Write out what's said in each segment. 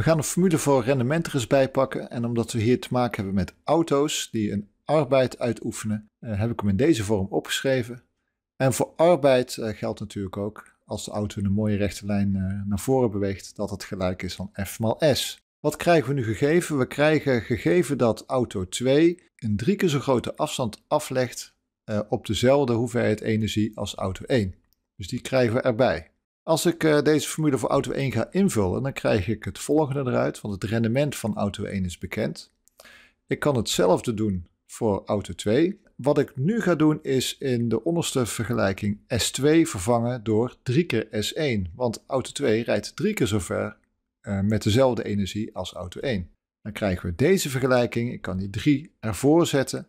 We gaan de formule voor rendement er eens bij pakken. En omdat we hier te maken hebben met auto's die een arbeid uitoefenen, eh, heb ik hem in deze vorm opgeschreven. En voor arbeid eh, geldt natuurlijk ook, als de auto een mooie rechte lijn eh, naar voren beweegt, dat het gelijk is aan F maal S. Wat krijgen we nu gegeven? We krijgen gegeven dat auto 2 een drie keer zo grote afstand aflegt op dezelfde hoeveelheid energie als auto 1. Dus die krijgen we erbij. Als ik eh, deze formule voor auto 1 ga invullen, dan krijg ik het volgende eruit, want het rendement van auto 1 is bekend. Ik kan hetzelfde doen voor auto 2. Wat ik nu ga doen is in de onderste vergelijking S2 vervangen door 3 keer S1, want auto 2 rijdt 3 keer zover eh, met dezelfde energie als auto 1. Dan krijgen we deze vergelijking, ik kan die 3 ervoor zetten.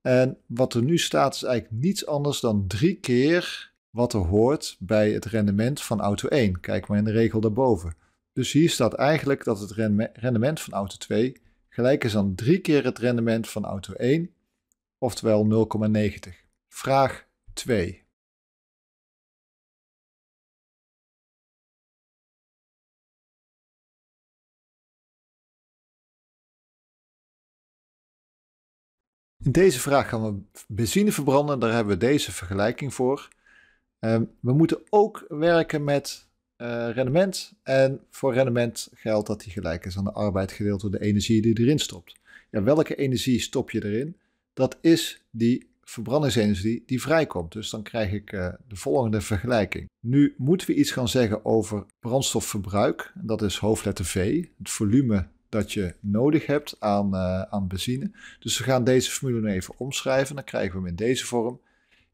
En wat er nu staat is eigenlijk niets anders dan 3 keer wat er hoort bij het rendement van auto 1. Kijk maar in de regel daarboven. Dus hier staat eigenlijk dat het rendement van auto 2 gelijk is aan drie keer het rendement van auto 1, oftewel 0,90. Vraag 2. In deze vraag gaan we benzine verbranden. Daar hebben we deze vergelijking voor. Ehm, we moeten ook werken met eh, rendement. En voor rendement geldt dat die gelijk is aan de arbeid gedeeld door de energie die erin stopt. Ja, welke energie stop je erin? Dat is die verbrandingsenergie die vrijkomt. Dus dan krijg ik eh, de volgende vergelijking. Nu moeten we iets gaan zeggen over brandstofverbruik. Dat is hoofdletter V, het volume dat je nodig hebt aan, uh, aan benzine. Dus we gaan deze formule nu even omschrijven. Dan krijgen we hem in deze vorm.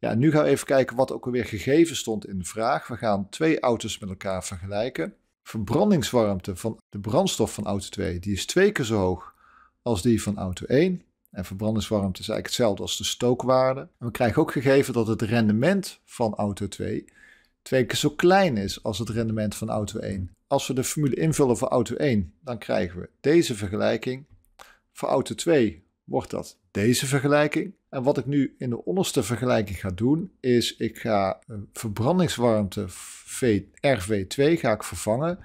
Ja, nu gaan we even kijken wat ook alweer gegeven stond in de vraag. We gaan twee auto's met elkaar vergelijken. Verbrandingswarmte van de brandstof van auto 2 die is twee keer zo hoog als die van auto 1. En verbrandingswarmte is eigenlijk hetzelfde als de stookwaarde. En we krijgen ook gegeven dat het rendement van auto 2 twee keer zo klein is als het rendement van auto 1. Als we de formule invullen voor auto 1, dan krijgen we deze vergelijking. Voor auto 2 wordt dat deze vergelijking. En wat ik nu in de onderste vergelijking ga doen, is ik ga verbrandingswarmte v, RV2 ga ik vervangen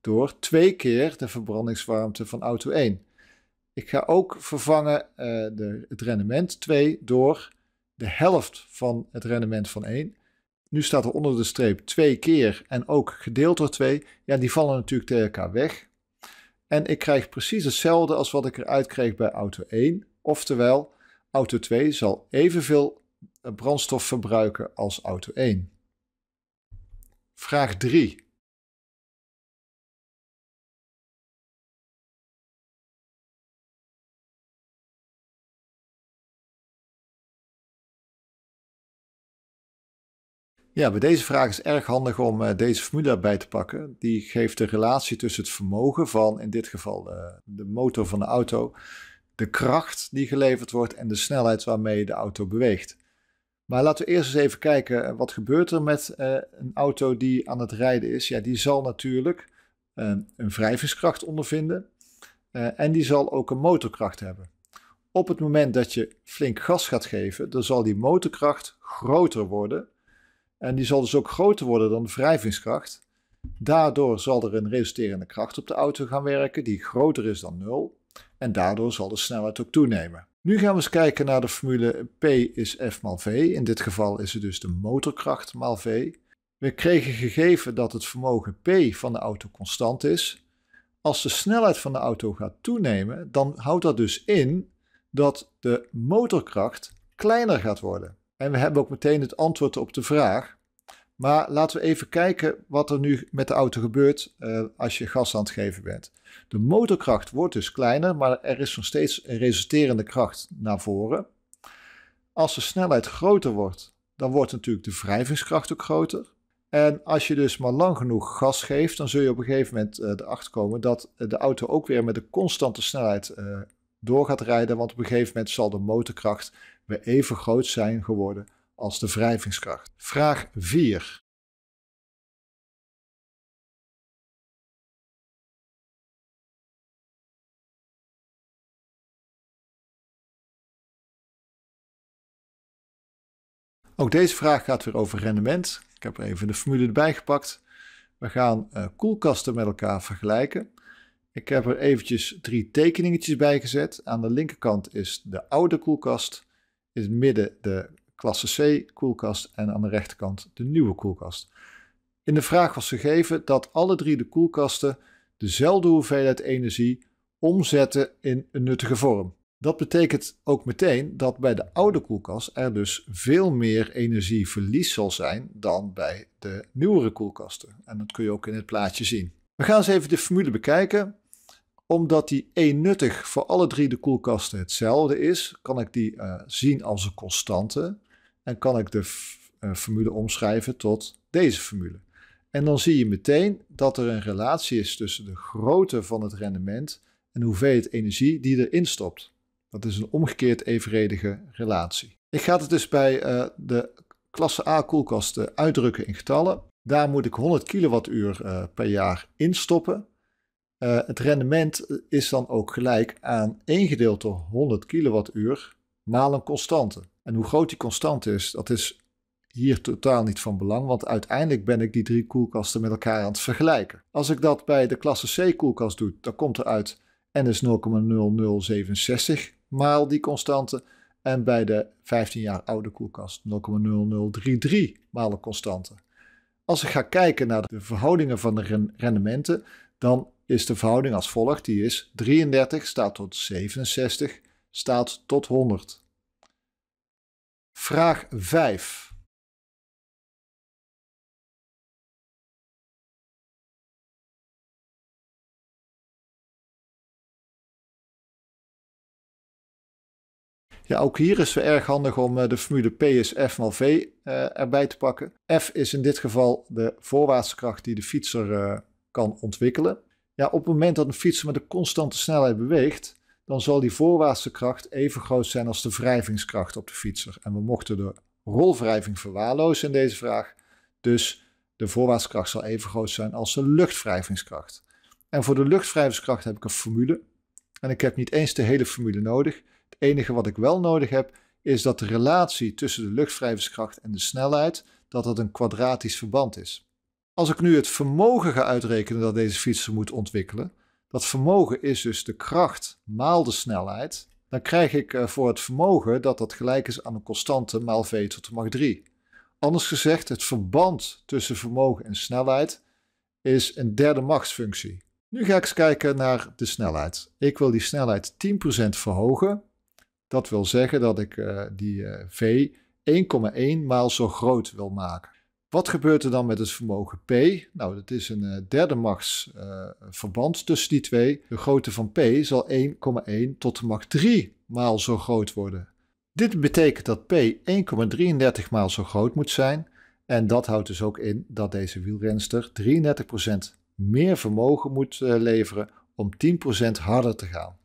door twee keer de verbrandingswarmte van auto 1. Ik ga ook vervangen eh, de, het rendement 2 door de helft van het rendement van 1. Nu staat er onder de streep twee keer en ook gedeeld door 2. Ja, die vallen natuurlijk tegen elkaar weg. En ik krijg precies hetzelfde als wat ik eruit kreeg bij auto 1. Oftewel, auto 2 zal evenveel eh, brandstof verbruiken als auto 1. Vraag 3. Ja, bij deze vraag is erg handig om eh, deze formule bij te pakken. Die geeft de relatie tussen het vermogen van, in dit geval eh, de motor van de auto, de kracht die geleverd wordt en de snelheid waarmee de auto beweegt. Maar laten we eerst eens even kijken eh, wat gebeurt er met eh, een auto die aan het rijden is. Ja, die zal natuurlijk eh, een wrijvingskracht ondervinden uh, en die zal ook een motorkracht hebben. Op het moment dat je flink gas gaat geven, dan zal die motorkracht groter worden. En die zal dus ook groter worden dan de wrijvingskracht. Daardoor zal er een resulterende kracht op de auto gaan werken die groter is dan 0 en daardoor zal de snelheid ook toenemen. Nu gaan we eens kijken naar de formule P is F maal V. In dit geval is het dus de motorkracht maal V. We kregen gegeven dat het vermogen P van de auto constant is. Als de snelheid van de auto gaat toenemen, dan houdt dat dus in dat de motorkracht kleiner gaat worden. En we hebben ook meteen het antwoord op de vraag maar laten we even kijken wat er nu met de auto gebeurt eh, als je gas aan het geven bent. De motorkracht wordt dus kleiner, maar er is nog steeds een resulterende kracht naar voren. Als de snelheid groter wordt, dan wordt natuurlijk de wrijvingskracht ook groter. En als je dus maar lang genoeg gas geeft, dan zul je op een gegeven moment eh, erachter komen dat de auto ook weer met een constante snelheid uh, door gaat rijden. Want op een gegeven moment zal de motorkracht weer even groot zijn geworden als de wrijvingskracht. Vraag 4. Ook deze vraag gaat weer over rendement. Ik heb er even de formule erbij gepakt. We gaan eh, koelkasten met elkaar vergelijken. Ik heb er eventjes drie tekeningetjes bij gezet. Aan de linkerkant is de oude koelkast, in het midden de klasse C koelkast en aan de rechterkant de nieuwe koelkast. In de vraag was gegeven dat alle drie de koelkasten dezelfde hoeveelheid energie omzetten in een nuttige vorm. Dat betekent ook meteen dat bij de oude koelkast er dus veel meer energieverlies zal zijn dan bij de nieuwere koelkasten. En dat kun je ook in het plaatje zien. We gaan eens even de formule bekijken. Omdat die E nuttig voor alle drie de koelkasten hetzelfde is, kan ik die eh, zien als een constante. En kan ik de eh, formule omschrijven tot deze formule. En dan zie je meteen dat er een relatie is tussen de grootte van het rendement en de hoeveelheid energie die erin stopt. Dat is een omgekeerd evenredige relatie. Ik ga het dus bij eh, de klasse A koelkasten uitdrukken in getallen. Daar moet ik 100 kilowattuur eh, per jaar instoppen. Uh, het rendement is dan ook gelijk aan 1 gedeeld door 100 kilowattuur maal een constante. En hoe groot die constant is, dat is hier totaal niet van belang, want uiteindelijk ben ik die drie koelkasten met elkaar aan het vergelijken. Als ik dat bij de klasse C koelkast doe, dan komt er uit N is 0,0067 maal die constante en bij de 15 jaar oude koelkast 0,0033 maal de constante. Als ik ga kijken naar de verhoudingen van de rendementen, dan is de verhouding als volgt. Die is 33 staat tot 67 staat tot 100. Vraag 5. Ja, ook hier is het erg handig om eh, de formule P is F mal V eh, erbij te pakken. F is in dit geval de voorwaartskracht die de fietser eh, kan ontwikkelen. Ja, op het moment dat een fietser met een constante snelheid beweegt, dan zal die voorwaartse kracht even groot zijn als de wrijvingskracht op de fietser. En we mochten de rolwrijving verwaarlozen in deze vraag, dus de kracht zal even groot zijn als de luchtwrijvingskracht. En voor de luchtwrijvingskracht heb ik een formule. En ik heb niet eens de hele formule nodig. Het enige wat ik wel nodig heb, is dat de relatie tussen de luchtwrijvingskracht en de snelheid, dat dat een kwadratisch verband is. Als ik nu het vermogen ga uitrekenen dat deze fietser moet ontwikkelen, dat vermogen is dus de kracht maal de snelheid. Dan krijg ik eh, voor het vermogen dat dat gelijk is aan een constante maal v tot de macht 3. Anders gezegd, het verband tussen vermogen en snelheid is een derde machtsfunctie. Nu ga ik eens kijken naar de snelheid. Ik wil die snelheid 10% verhogen. Dat wil zeggen dat ik eh, die eh, v 1,1 maal zo groot wil maken. Wat gebeurt er dan met het vermogen P? Nou, dat is een eh, derde machts eh, verband tussen die twee. De grootte van P zal 1,1 tot de macht 3 maal zo groot worden. Dit betekent dat P 1,33 maal zo groot moet zijn. En dat houdt dus ook in dat deze wielrenster 33% meer vermogen moet eh, leveren om 10% harder te gaan.